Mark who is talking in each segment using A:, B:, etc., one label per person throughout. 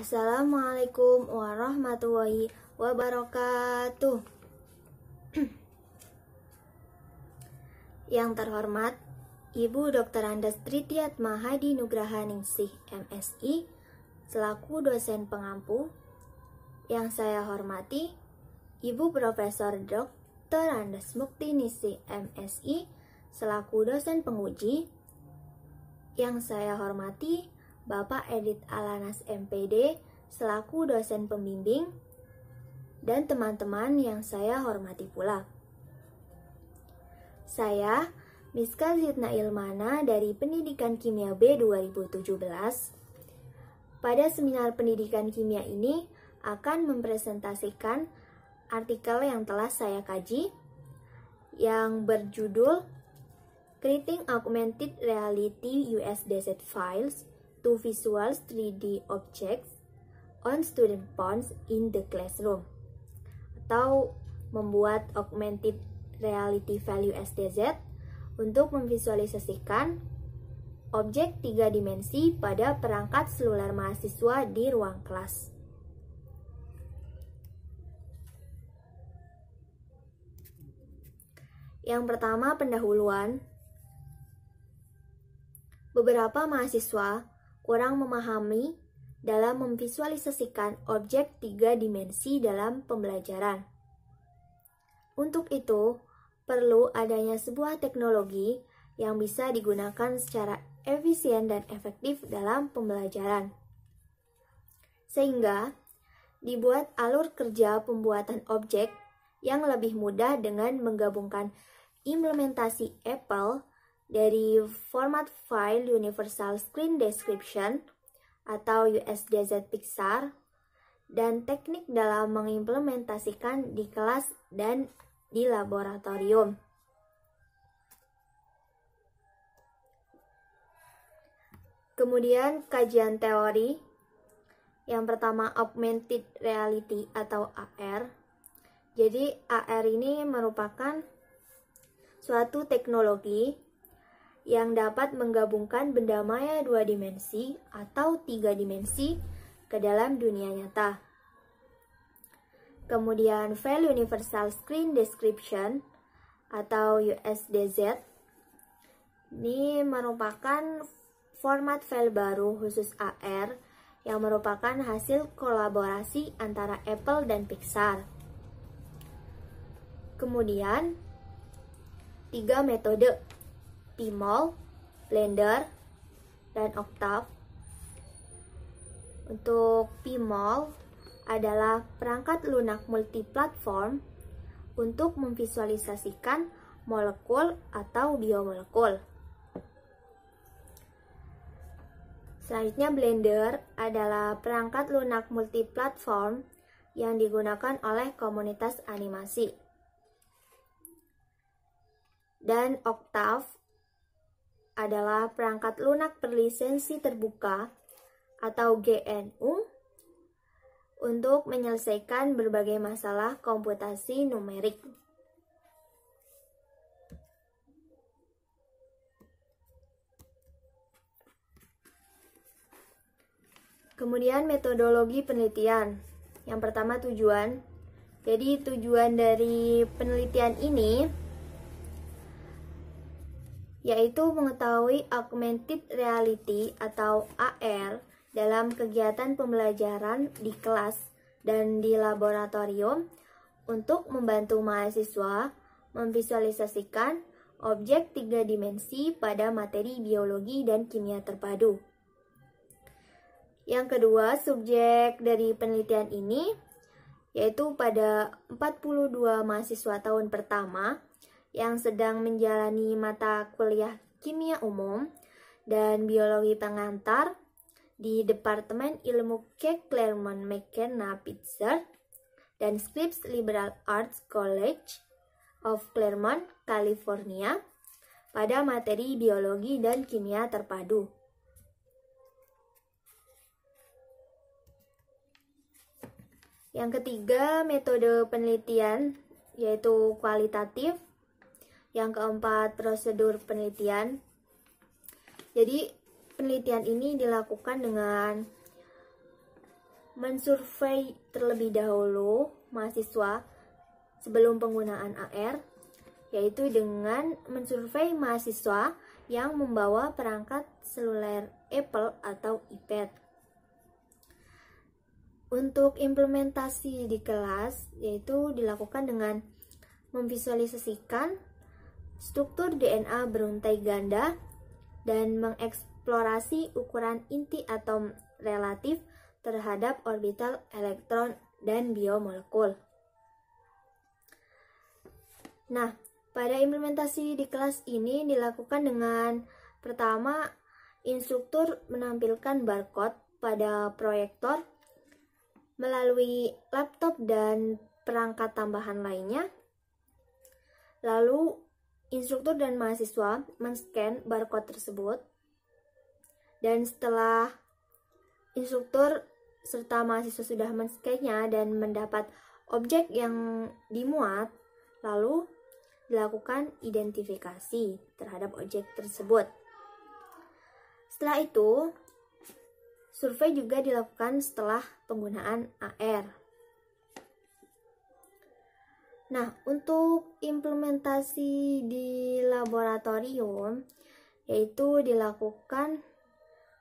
A: Assalamualaikum warahmatullahi wabarakatuh. Yang terhormat, Ibu Dr. Andes Tritiat Mahadi Nugraha Ningsih, MSI, selaku dosen pengampu, yang saya hormati, Ibu Profesor Dr. Andes Mukti Ningsih, MSI, selaku dosen penguji, yang saya hormati, Bapak Edit Alanas MPD selaku dosen pembimbing dan teman-teman yang saya hormati pula. Saya, Miska Zidna Ilmana dari Pendidikan Kimia B 2017. Pada seminar pendidikan kimia ini akan mempresentasikan artikel yang telah saya kaji yang berjudul Creating Augmented Reality USDZ Files to visual 3D objects on student pawns in the classroom atau membuat augmented reality value STZ untuk memvisualisasikan objek tiga dimensi pada perangkat seluler mahasiswa di ruang kelas. Yang pertama, pendahuluan. Beberapa mahasiswa kurang memahami dalam memvisualisasikan objek tiga dimensi dalam pembelajaran. Untuk itu, perlu adanya sebuah teknologi yang bisa digunakan secara efisien dan efektif dalam pembelajaran. Sehingga, dibuat alur kerja pembuatan objek yang lebih mudah dengan menggabungkan implementasi Apple dari format file Universal Screen Description atau USDZ Pixar dan teknik dalam mengimplementasikan di kelas dan di laboratorium. Kemudian kajian teori. Yang pertama augmented reality atau AR. Jadi AR ini merupakan suatu teknologi yang dapat menggabungkan benda maya dua dimensi atau tiga dimensi ke dalam dunia nyata. Kemudian file Universal Screen Description atau USDZ ini merupakan format file baru khusus AR yang merupakan hasil kolaborasi antara Apple dan Pixar. Kemudian, tiga metode Tmall, Blender, dan Octave. Untuk Pmol adalah perangkat lunak multiplatform untuk memvisualisasikan molekul atau biomolekul. Selanjutnya Blender adalah perangkat lunak multiplatform yang digunakan oleh komunitas animasi. Dan Octave adalah perangkat lunak berlisensi terbuka atau GNU untuk menyelesaikan berbagai masalah komputasi numerik. Kemudian metodologi penelitian. Yang pertama tujuan. Jadi tujuan dari penelitian ini yaitu mengetahui augmented reality atau AR dalam kegiatan pembelajaran di kelas dan di laboratorium untuk membantu mahasiswa memvisualisasikan objek tiga dimensi pada materi biologi dan kimia terpadu. Yang kedua, subjek dari penelitian ini yaitu pada 42 mahasiswa tahun pertama yang sedang menjalani mata kuliah kimia umum dan biologi pengantar di Departemen Ilmu Ke Claremont McKenna Pitzer dan Scripps Liberal Arts College of Claremont, California pada materi biologi dan kimia terpadu. Yang ketiga, metode penelitian yaitu kualitatif yang keempat, prosedur penelitian. Jadi, penelitian ini dilakukan dengan mensurvei terlebih dahulu mahasiswa sebelum penggunaan AR, yaitu dengan mensurvei mahasiswa yang membawa perangkat seluler Apple atau iPad. Untuk implementasi di kelas, yaitu dilakukan dengan memvisualisasikan struktur DNA beruntai ganda, dan mengeksplorasi ukuran inti atom relatif terhadap orbital elektron dan biomolekul. Nah, pada implementasi di kelas ini dilakukan dengan pertama instruktur menampilkan barcode pada proyektor melalui laptop dan perangkat tambahan lainnya. Lalu Instruktur dan mahasiswa men-scan barcode tersebut dan setelah instruktur serta mahasiswa sudah men-scan-nya dan mendapat objek yang dimuat, lalu dilakukan identifikasi terhadap objek tersebut. Setelah itu, survei juga dilakukan setelah penggunaan AR. Nah, untuk implementasi di laboratorium yaitu dilakukan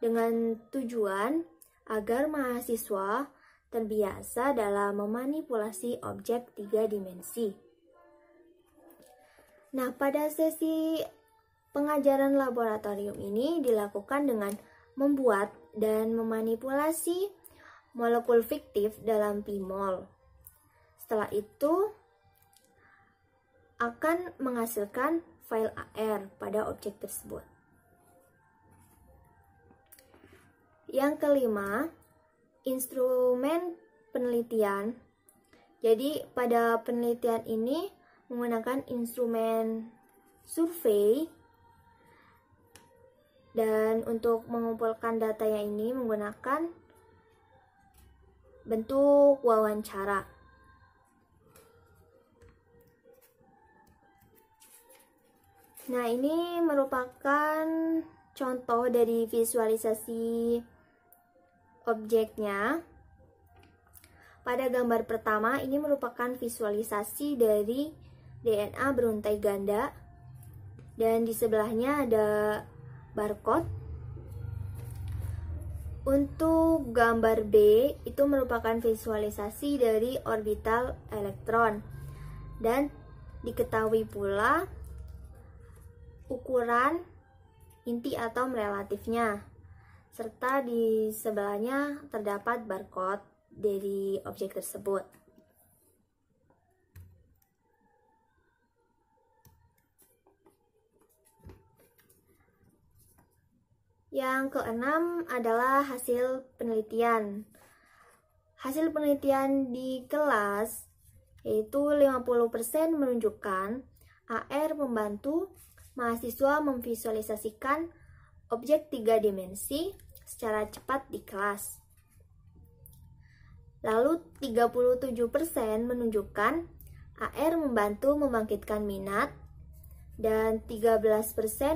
A: dengan tujuan agar mahasiswa terbiasa dalam memanipulasi objek tiga dimensi. Nah, pada sesi pengajaran laboratorium ini dilakukan dengan membuat dan memanipulasi molekul fiktif dalam PIMOL. Setelah itu, akan menghasilkan file AR pada objek tersebut. Yang kelima, instrumen penelitian. Jadi, pada penelitian ini menggunakan instrumen survei dan untuk mengumpulkan datanya ini menggunakan bentuk wawancara. Nah, ini merupakan contoh dari visualisasi objeknya. Pada gambar pertama, ini merupakan visualisasi dari DNA beruntai ganda. Dan di sebelahnya ada barcode. Untuk gambar B, itu merupakan visualisasi dari orbital elektron. Dan diketahui pula ukuran inti atau relatifnya. Serta di sebelahnya terdapat barcode dari objek tersebut. Yang keenam adalah hasil penelitian. Hasil penelitian di kelas yaitu 50% menunjukkan AR membantu mahasiswa memvisualisasikan objek tiga dimensi secara cepat di kelas. Lalu 37% menunjukkan AR membantu membangkitkan minat dan 13%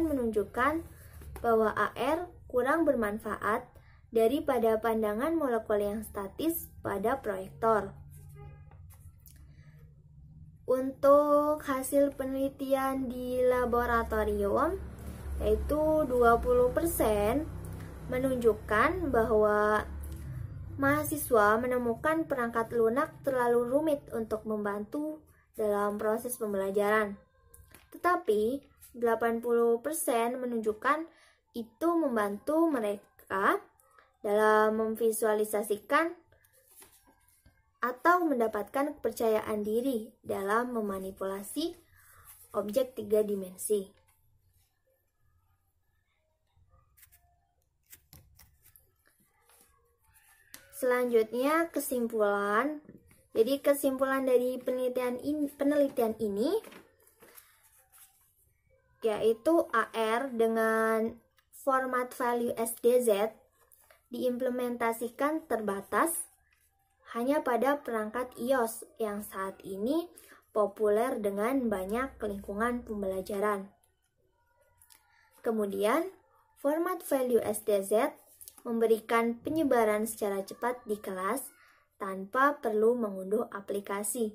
A: menunjukkan bahwa AR kurang bermanfaat daripada pandangan molekul yang statis pada proyektor. Untuk hasil penelitian di laboratorium yaitu 20% menunjukkan bahwa mahasiswa menemukan perangkat lunak terlalu rumit untuk membantu dalam proses pembelajaran. Tetapi 80% menunjukkan itu membantu mereka dalam memvisualisasikan atau mendapatkan kepercayaan diri dalam memanipulasi objek tiga dimensi. Selanjutnya kesimpulan. Jadi kesimpulan dari penelitian ini, penelitian ini yaitu AR dengan format value SDZ diimplementasikan terbatas hanya pada perangkat iOS yang saat ini populer dengan banyak lingkungan pembelajaran. Kemudian, format value SDZ memberikan penyebaran secara cepat di kelas tanpa perlu mengunduh aplikasi.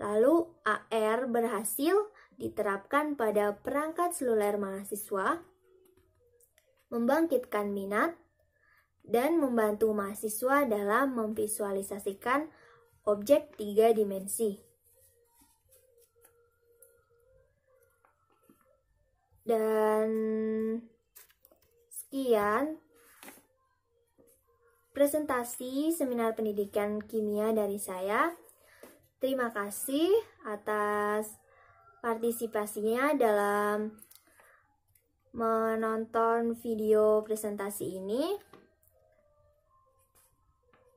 A: Lalu, AR berhasil diterapkan pada perangkat seluler mahasiswa, membangkitkan minat, dan membantu mahasiswa dalam memvisualisasikan objek tiga dimensi. Dan sekian presentasi seminar pendidikan kimia dari saya. Terima kasih atas partisipasinya dalam menonton video presentasi ini.